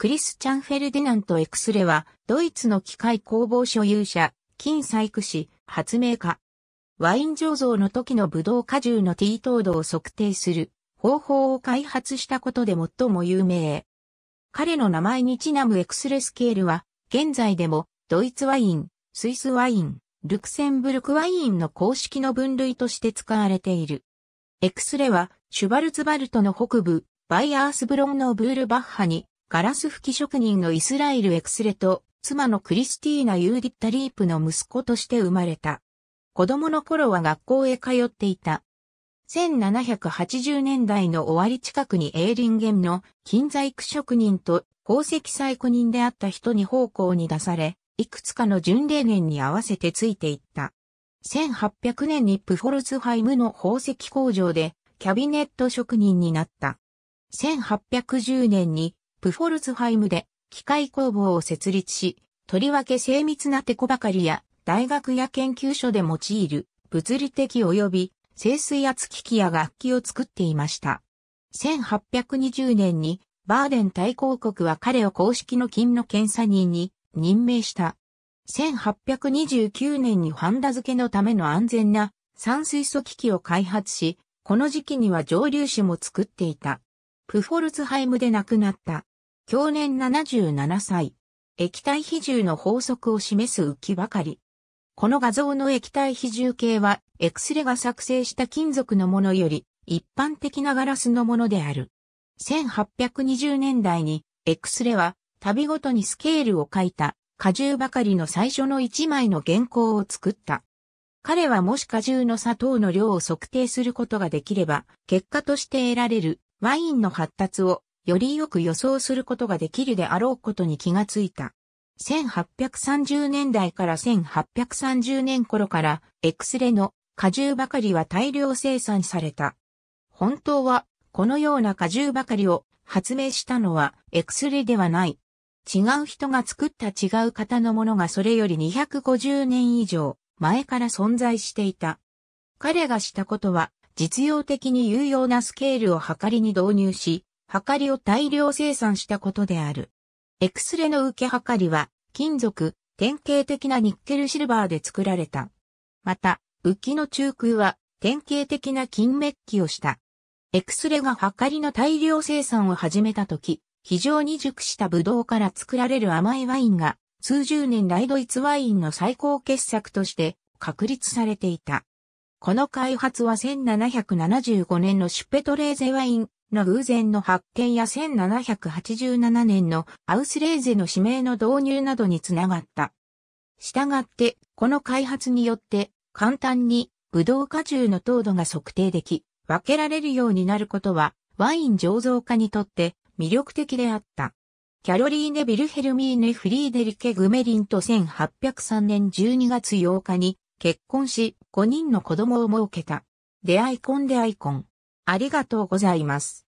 クリスチャン・フェルディナント・エクスレは、ドイツの機械工房所有者、金細工師、発明家。ワイン醸造の時のブドウ果汁のティートードを測定する方法を開発したことで最も有名。彼の名前にちなむエクスレスケールは、現在でもドイツワイン、スイスワイン、ルクセンブルクワインの公式の分類として使われている。エクスレは、シュバルツバルトの北部、バイアースブロンのブールバッハにガラス吹き職人のイスラエル・エクスレと、妻のクリスティーナ・ユーディッタ・リープの息子として生まれた。子供の頃は学校へ通っていた。1780年代の終わり近くにエーリンゲンの金細工職人と宝石細工人であった人に奉公に出され、いくつかの巡礼年に合わせてついていった。1800年にプフォルツハイムの宝石工場でキャビネット職人になった。1810年にプフォルツハイムで機械工房を設立し、とりわけ精密な手こばかりや大学や研究所で用いる物理的及び清水圧機器や楽器を作っていました。1820年にバーデン大公国は彼を公式の金の検査人に任命した。1829年にファンダ付けのための安全な酸水素機器を開発し、この時期には蒸留酒も作っていた。プフォルツハイムで亡くなった。享年77歳。液体比重の法則を示す浮きばかり。この画像の液体比重計は、エクスレが作成した金属のものより、一般的なガラスのものである。1820年代に、エクスレは、旅ごとにスケールを書いた、荷重ばかりの最初の1枚の原稿を作った。彼はもし荷重の砂糖の量を測定することができれば、結果として得られるワインの発達をよりよく予想することができるであろうことに気がついた。1830年代から1830年頃から、エクスレの果汁ばかりは大量生産された。本当は、このような果汁ばかりを発明したのはエクスレではない。違う人が作った違う型のものがそれより250年以上前から存在していた。彼がしたことは実用的に有用なスケールを測りに導入し、はかりを大量生産したことである。エクスレの受けはかりは、金属、典型的なニッケルシルバーで作られた。また、浮きの中空は、典型的な金メッキをした。エクスレがはかりの大量生産を始めた時、非常に熟したブドウから作られる甘いワインが、数十年来ドイツワインの最高傑作として確立されていた。この開発は1775年のシュペトレーゼワインの偶然の発見や1787年のアウスレーゼの指名の導入などにつながった。したがって、この開発によって、簡単に、ブドウ果汁の糖度が測定でき、分けられるようになることは、ワイン醸造家にとって魅力的であった。キャロリーネ・ビルヘルミーネ・フリーデリケ・グメリンと1803年12月8日に結婚し、5人の子供を設けた。出会い婚でアイコン。ありがとうございます。